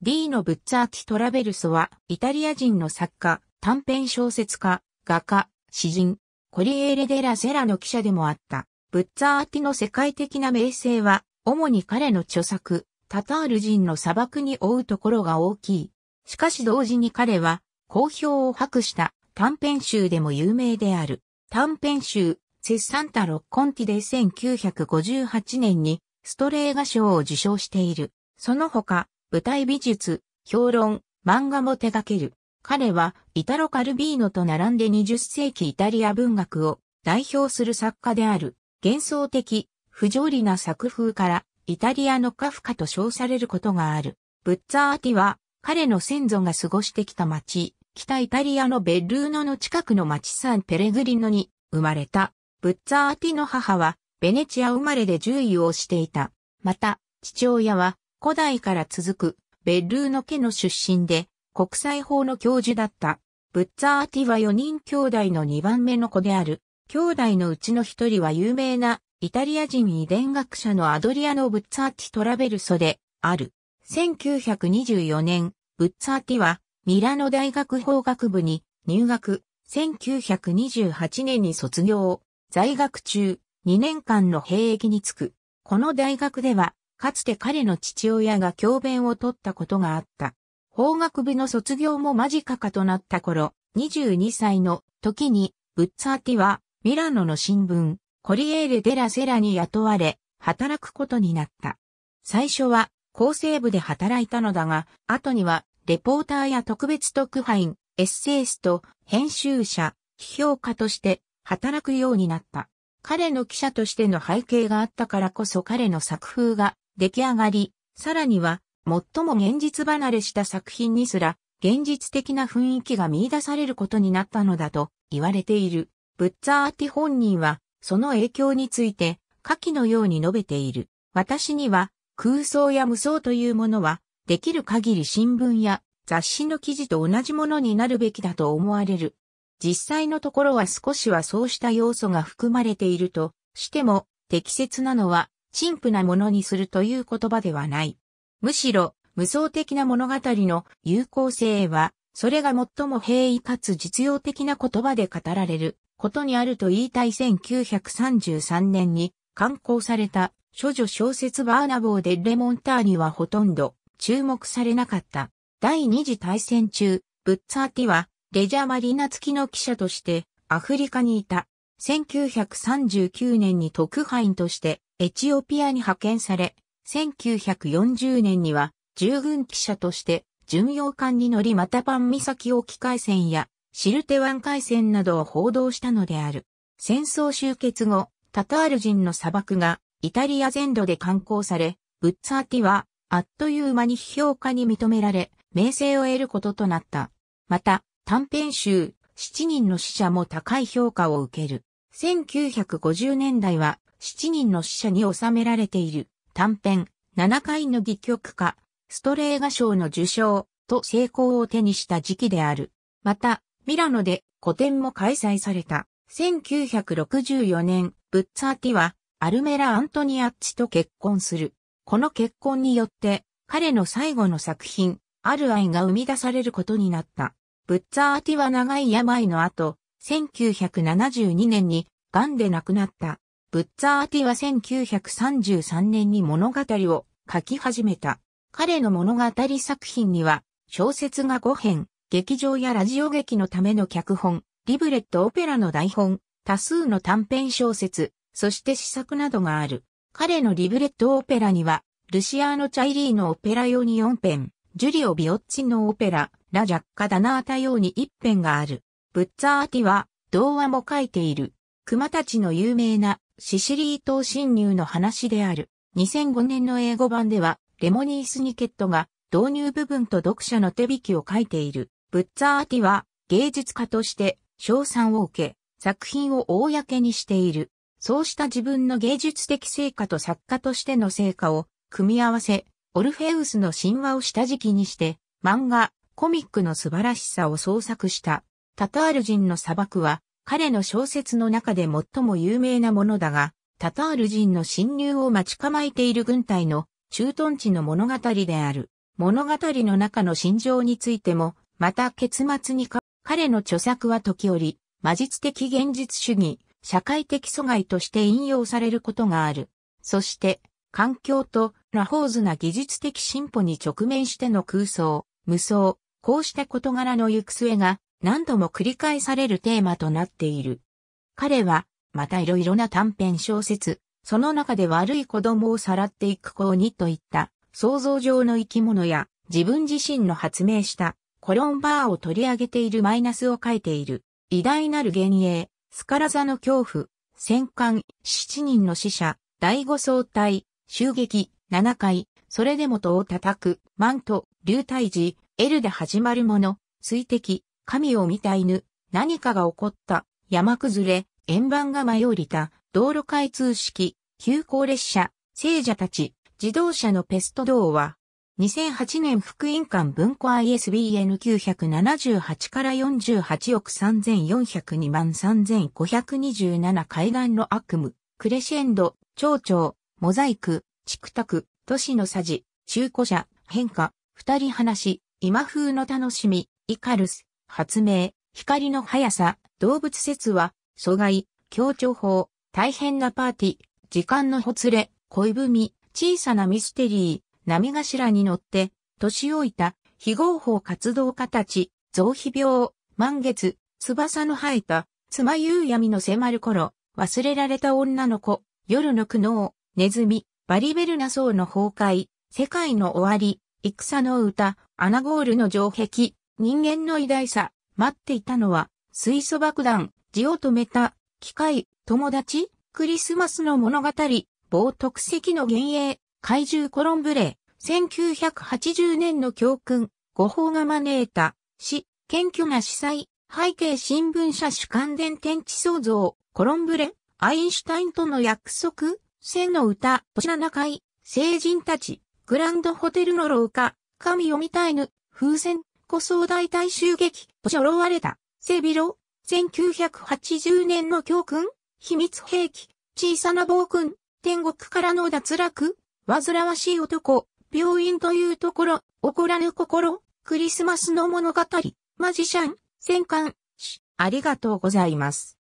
D のブッツァーティ・トラベルソは、イタリア人の作家、短編小説家、画家、詩人、コリエーレ・デラ・セラの記者でもあった。ブッツァーティの世界的な名声は、主に彼の著作、タタール人の砂漠に追うところが大きい。しかし同時に彼は、好評を博した短編集でも有名である。短編集、セッサンタ・ロッコンティで1958年に、ストレーガ賞を受賞している。その他、舞台美術、評論、漫画も手掛ける。彼は、イタロ・カルビーノと並んで20世紀イタリア文学を代表する作家である。幻想的、不条理な作風から、イタリアのカフカと称されることがある。ブッツァーティは、彼の先祖が過ごしてきた町、北イタリアのベルーノの近くの町サン・ペレグリノに生まれた。ブッツァーティの母は、ベネチア生まれで獣医をしていた。また、父親は、古代から続くベッルーの家の出身で国際法の教授だったブッツァーティは4人兄弟の2番目の子である。兄弟のうちの一人は有名なイタリア人遺伝学者のアドリアノ・ブッツァーティ・トラベルソである。1924年、ブッツァーティはミラノ大学法学部に入学、1928年に卒業、在学中2年間の兵役につく。この大学ではかつて彼の父親が教鞭を取ったことがあった。法学部の卒業も間近かとなった頃、22歳の時に、ブッツァーティは、ミラノの新聞、コリエーレ・デラ・セラに雇われ、働くことになった。最初は、厚生部で働いたのだが、後には、レポーターや特別特派員、エッセイスト、編集者、批評家として働くようになった。彼の記者としての背景があったからこそ彼の作風が出来上がり、さらには、最も現実離れした作品にすら、現実的な雰囲気が見出されることになったのだと言われている。ブッツァーティ本人は、その影響について、下記のように述べている。私には、空想や無双というものは、できる限り新聞や雑誌の記事と同じものになるべきだと思われる。実際のところは少しはそうした要素が含まれているとしても、適切なのは陳腐なものにするという言葉ではない。むしろ、無双的な物語の有効性は、それが最も平易かつ実用的な言葉で語られることにあると言いたい1933年に刊行された諸女小説バーナボーでレモンターにはほとんど注目されなかった。第二次大戦中、ブッツァーティはレジャーマリナ付きの記者としてアフリカにいた。1939年に特派員としてエチオピアに派遣され、1940年には従軍記者として巡洋艦に乗りマタパン岬沖海戦やシルテ湾海戦などを報道したのである。戦争終結後、タタール人の砂漠がイタリア全土で観光され、ブッツァーティはあっという間に批評家に認められ、名声を得ることとなった。また、短編集、7人の死者も高い評価を受ける。1950年代は7人の死者に収められている短編7回の戯曲家、ストレーガ賞の受賞と成功を手にした時期である。また、ミラノで個展も開催された。1964年、ブッツァーティはアルメラ・アントニアッチと結婚する。この結婚によって、彼の最後の作品、ある愛が生み出されることになった。ブッツァーティは長い病の後、1972年に癌で亡くなった。ブッツァーティは1933年に物語を書き始めた。彼の物語作品には、小説が5編、劇場やラジオ劇のための脚本、リブレットオペラの台本、多数の短編小説、そして試作などがある。彼のリブレットオペラには、ルシアーノ・チャイリーのオペラ用に4編、ジュリオ・ビオッチのオペラ、ラ・ジャッカ・ダナータ用に1編がある。ブッツァーティは、童話も書いている。熊たちの有名なシシリー島侵入の話である。2005年の英語版では、レモニー・スニケットが導入部分と読者の手引きを書いている。ブッツァーティは芸術家として賞賛を受け、作品を公にしている。そうした自分の芸術的成果と作家としての成果を組み合わせ、オルフェウスの神話を下敷きにして、漫画、コミックの素晴らしさを創作した。タタール人の砂漠は、彼の小説の中で最も有名なものだが、タタール人の侵入を待ち構えている軍隊の駐屯地の物語である。物語の中の心情についても、また結末にか、彼の著作は時折、魔術的現実主義、社会的阻害として引用されることがある。そして、環境とラホーズな技術的進歩に直面しての空想、無双、こうした事柄の行く末が何度も繰り返されるテーマとなっている。彼は、またいろいろな短編小説、その中で悪い子供をさらっていく子にといった想像上の生き物や自分自身の発明したコロンバーを取り上げているマイナスを書いている。偉大なる幻影、スカラザの恐怖、戦艦、七人の死者、第五総対、襲撃、七回、それでも戸を叩く、マント、流体時、L で始まるもの、水滴、神を見た犬、何かが起こった、山崩れ、円盤が舞い降りた、道路開通式、急行列車、聖者たち、自動車のペスト道は、2008年福音館文庫 ISBN 978から48億3402万3527海岸の悪夢、クレシェンド、町長、モザイク、チクタク、都市のさじ、中古車、変化、二人話、今風の楽しみ、イカルス、発明、光の速さ、動物説は、阻害、協調法、大変なパーティー、時間のほつれ、恋文、小さなミステリー、波頭に乗って、年老いた、非合法活動家たち、臓肥病、満月、翼の生えた、妻夕闇の迫る頃、忘れられた女の子、夜の苦悩、ネズミ、バリベルナ層の崩壊、世界の終わり、戦の歌、アナゴールの城壁、人間の偉大さ、待っていたのは、水素爆弾、字を止めた、機械、友達、クリスマスの物語、冒涜石の幻影、怪獣コロンブレー、1980年の教訓、誤報が招いた、死、謙虚な司祭、背景新聞社主観伝天地創造、コロンブレ、アインシュタインとの約束、千の歌、7回、聖人たち、グランドホテルの廊下、神を見たいぬ、風船古総大大襲撃、としわれた、背広、1980年の教訓、秘密兵器、小さな暴君、天国からの脱落、煩わしい男、病院というところ、怒らぬ心、クリスマスの物語、マジシャン、戦艦、ありがとうございます。